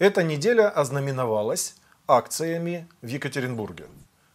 Эта неделя ознаменовалась акциями в Екатеринбурге.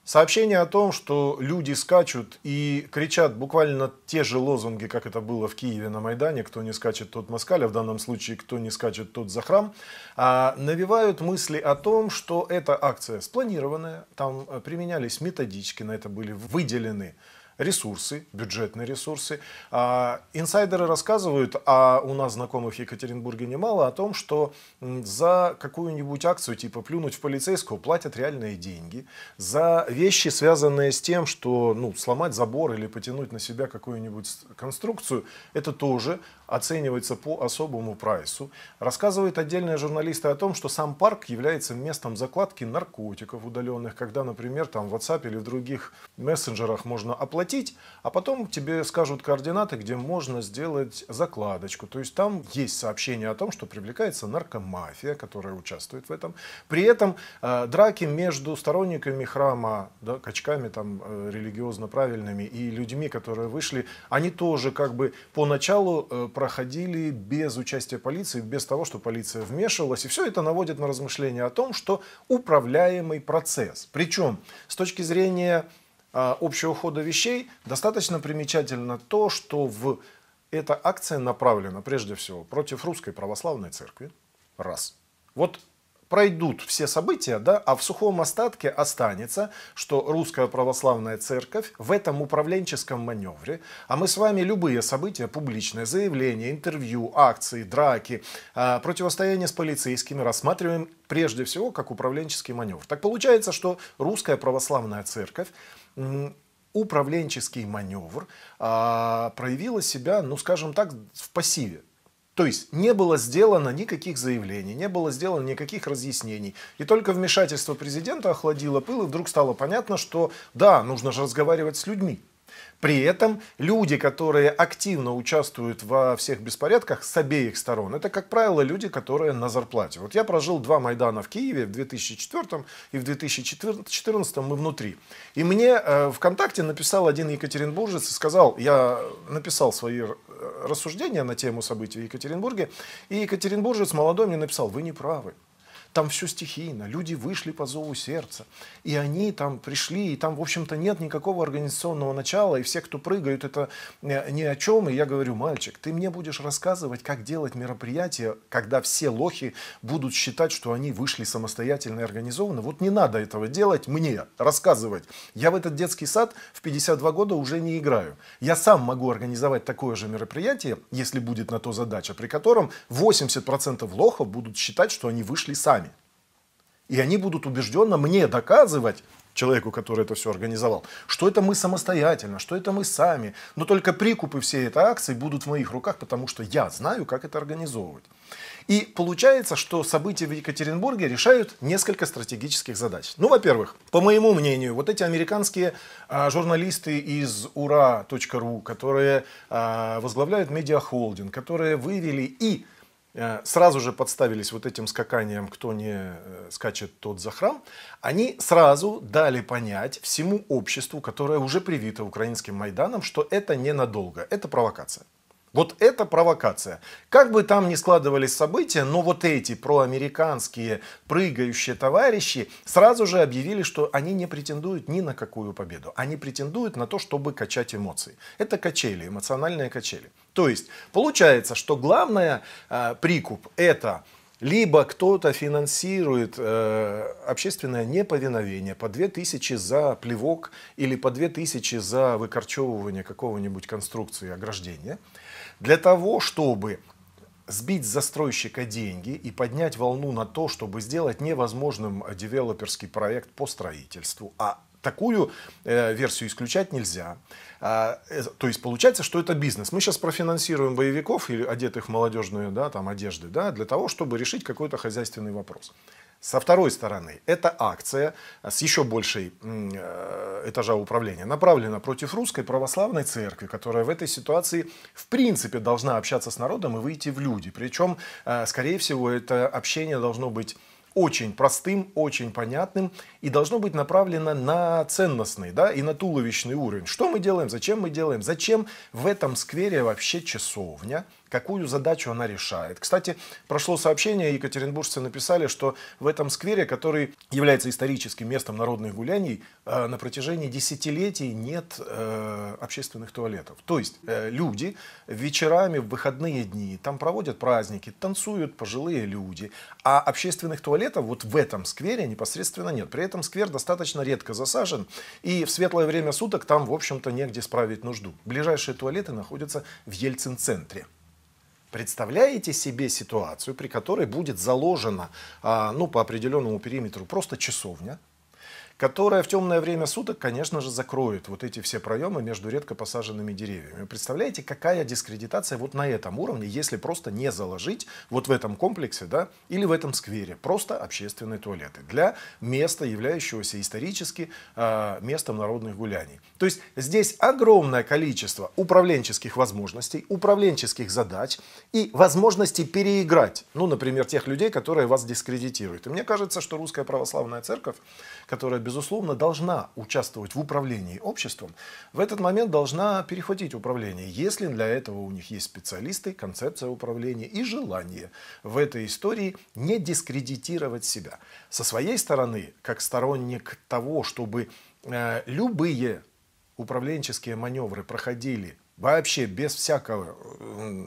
Сообщение о том, что люди скачут и кричат буквально те же лозунги, как это было в Киеве на Майдане, кто не скачет, тот москаля, а в данном случае кто не скачет, тот за храм, а, навевают мысли о том, что эта акция спланированная, там э, применялись методички, на это были выделены ресурсы, бюджетные ресурсы. А, инсайдеры рассказывают, а у нас знакомых в Екатеринбурге немало, о том, что за какую-нибудь акцию, типа плюнуть в полицейского, платят реальные деньги. За вещи, связанные с тем, что ну, сломать забор или потянуть на себя какую-нибудь конструкцию, это тоже оценивается по особому прайсу. Рассказывают отдельные журналисты о том, что сам парк является местом закладки наркотиков удаленных, когда, например, там в WhatsApp или в других мессенджерах можно оплатить платить, а потом тебе скажут координаты, где можно сделать закладочку. То есть там есть сообщение о том, что привлекается наркомафия, которая участвует в этом. При этом э, драки между сторонниками храма, да, качками там э, религиозно правильными и людьми, которые вышли, они тоже как бы поначалу э, проходили без участия полиции, без того, что полиция вмешивалась. И все это наводит на размышление о том, что управляемый процесс. Причем с точки зрения а, общего хода вещей достаточно примечательно то, что в эта акция направлена прежде всего против русской православной церкви. Раз. Вот пройдут все события, да, а в сухом остатке останется, что русская православная церковь в этом управленческом маневре, а мы с вами любые события, публичные заявления, интервью, акции, драки, а, противостояние с полицейскими рассматриваем прежде всего как управленческий маневр. Так получается, что русская православная церковь управленческий маневр а, проявила себя, ну скажем так, в пассиве. То есть не было сделано никаких заявлений, не было сделано никаких разъяснений. И только вмешательство президента охладило пыл, и вдруг стало понятно, что да, нужно же разговаривать с людьми. При этом люди, которые активно участвуют во всех беспорядках с обеих сторон, это, как правило, люди, которые на зарплате. Вот я прожил два Майдана в Киеве в 2004 и в 2014 мы внутри. И мне э, ВКонтакте написал один екатеринбуржец и сказал, я написал свои э, рассуждения на тему событий в Екатеринбурге, и екатеринбуржец молодой мне написал, вы не правы. Там все стихийно, люди вышли по зову сердца, и они там пришли, и там, в общем-то, нет никакого организационного начала, и все, кто прыгают, это э, ни о чем. И я говорю, мальчик, ты мне будешь рассказывать, как делать мероприятие, когда все лохи будут считать, что они вышли самостоятельно и организованно. Вот не надо этого делать мне, рассказывать. Я в этот детский сад в 52 года уже не играю. Я сам могу организовать такое же мероприятие, если будет на то задача, при котором 80% лохов будут считать, что они вышли сами и они будут убежденно мне доказывать, человеку, который это все организовал, что это мы самостоятельно, что это мы сами. Но только прикупы всей этой акции будут в моих руках, потому что я знаю, как это организовывать. И получается, что события в Екатеринбурге решают несколько стратегических задач. Ну, во-первых, по моему мнению, вот эти американские а, журналисты из ура.ру, которые а, возглавляют медиахолдинг, которые вывели и Э, сразу же подставились вот этим скаканием, кто не э, скачет, тот за храм, они сразу дали понять всему обществу, которое уже привито украинским Майданом, что это ненадолго, это провокация. Вот это провокация. Как бы там ни складывались события, но вот эти проамериканские прыгающие товарищи сразу же объявили, что они не претендуют ни на какую победу. Они претендуют на то, чтобы качать эмоции. Это качели, эмоциональные качели. То есть получается, что главная э, прикуп это – либо кто-то финансирует э, общественное неповиновение по 2000 за плевок или по 2000 за выкорчевывание какого-нибудь конструкции ограждения, для того, чтобы сбить застройщика деньги и поднять волну на то, чтобы сделать невозможным девелоперский проект по строительству, а такую э, версию исключать нельзя. А, э, то есть получается, что это бизнес. Мы сейчас профинансируем боевиков или одетых в молодежную да, там, одежды да, для того, чтобы решить какой-то хозяйственный вопрос. Со второй стороны, эта акция э, с еще большей этажа управления направлена против русской православной церкви, которая в этой ситуации в принципе должна общаться с народом и выйти в люди. Причем, скорее всего, это общение должно быть очень простым, очень понятным и должно быть направлено на ценностный да, и на туловищный уровень. Что мы делаем, зачем мы делаем, зачем в этом сквере вообще часовня, какую задачу она решает. Кстати, прошло сообщение, екатеринбуржцы написали, что в этом сквере, который является историческим местом народных гуляний, э, на протяжении десятилетий нет э, общественных туалетов. То есть э, люди вечерами, в выходные дни там проводят праздники, танцуют пожилые люди, а общественных туалетов туалета вот в этом сквере непосредственно нет. При этом сквер достаточно редко засажен, и в светлое время суток там, в общем-то, негде справить нужду. Ближайшие туалеты находятся в Ельцин-центре. Представляете себе ситуацию, при которой будет заложена, а, ну, по определенному периметру просто часовня, которая в темное время суток, конечно же, закроет вот эти все проемы между редко посаженными деревьями. представляете, какая дискредитация вот на этом уровне, если просто не заложить вот в этом комплексе, да, или в этом сквере, просто общественные туалеты для места, являющегося исторически э, местом народных гуляний. То есть здесь огромное количество управленческих возможностей, управленческих задач и возможности переиграть, ну, например, тех людей, которые вас дискредитируют. И мне кажется, что русская православная церковь, которая безусловно, должна участвовать в управлении обществом, в этот момент должна перехватить управление, если для этого у них есть специалисты, концепция управления и желание в этой истории не дискредитировать себя. Со своей стороны, как сторонник того, чтобы э, любые управленческие маневры проходили вообще без всякого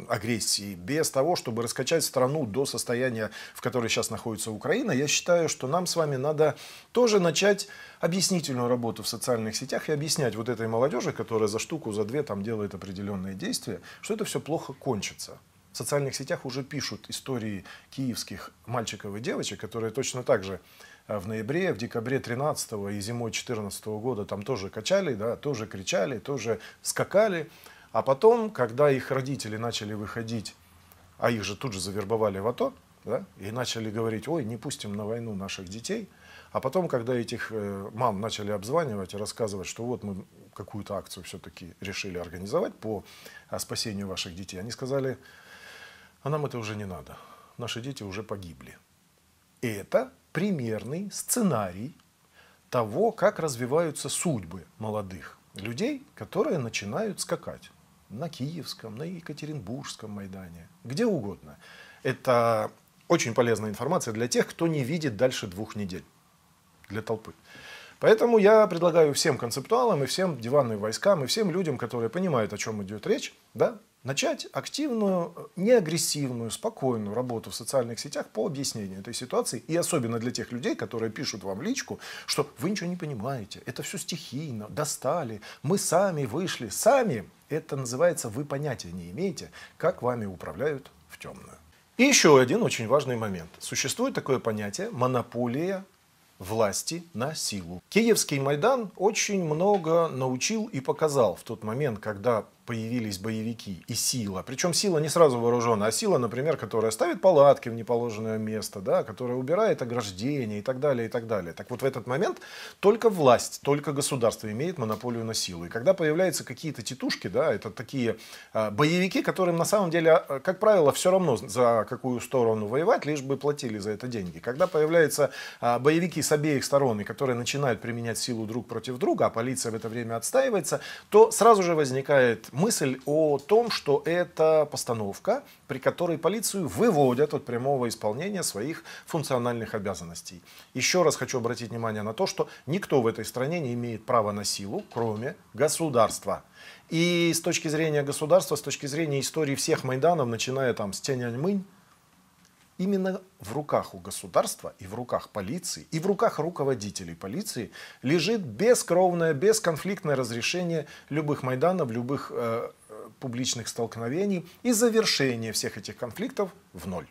агрессии, без того, чтобы раскачать страну до состояния, в которой сейчас находится Украина, я считаю, что нам с вами надо тоже начать объяснительную работу в социальных сетях и объяснять вот этой молодежи, которая за штуку, за две там делает определенные действия, что это все плохо кончится. В социальных сетях уже пишут истории киевских мальчиков и девочек, которые точно так же э, в ноябре, в декабре 13 и зимой 14 года там тоже качали, да, тоже кричали, тоже скакали. А потом, когда их родители начали выходить, а их же тут же завербовали в АТО, да, и начали говорить, ой, не пустим на войну наших детей, а потом, когда этих э, мам начали обзванивать и рассказывать, что вот мы какую-то акцию все-таки решили организовать по а, спасению ваших детей, они сказали, а нам это уже не надо, наши дети уже погибли. И это примерный сценарий того, как развиваются судьбы молодых людей, которые начинают скакать на Киевском, на Екатеринбургском Майдане, где угодно. Это очень полезная информация для тех, кто не видит дальше двух недель, для толпы. Поэтому я предлагаю всем концептуалам и всем диванным войскам и всем людям, которые понимают, о чем идет речь, да, начать активную, э, неагрессивную, спокойную работу в социальных сетях по объяснению этой ситуации. И особенно для тех людей, которые пишут вам личку, что вы ничего не понимаете, это все стихийно, достали, мы сами вышли, сами. Это называется «вы понятия не имеете, как вами управляют в темную». И еще один очень важный момент. Существует такое понятие «монополия власти на силу. Киевский Майдан очень много научил и показал в тот момент, когда появились боевики и сила. Причем сила не сразу вооруженная, а сила, например, которая ставит палатки в неположенное место, да, которая убирает ограждения и так далее, и так далее. Так вот в этот момент только власть, только государство имеет монополию на силу. И когда появляются какие-то тетушки, да, это такие а, боевики, которым на самом деле, а, как правило, все равно за какую сторону воевать, лишь бы платили за это деньги. Когда появляются а, боевики с обеих сторон, и которые начинают применять силу друг против друга, а полиция в это время отстаивается, то сразу же возникает мысль о том, что это постановка, при которой полицию выводят от прямого исполнения своих функциональных обязанностей. Еще раз хочу обратить внимание на то, что никто в этой стране не имеет права на силу, кроме государства. И с точки зрения государства, с точки зрения истории всех Майданов, начиная там с Тяньаньмынь, именно в руках у государства и в руках полиции, и в руках руководителей полиции лежит бескровное, бесконфликтное разрешение любых майданов, любых э, публичных столкновений и завершение всех этих конфликтов в ноль.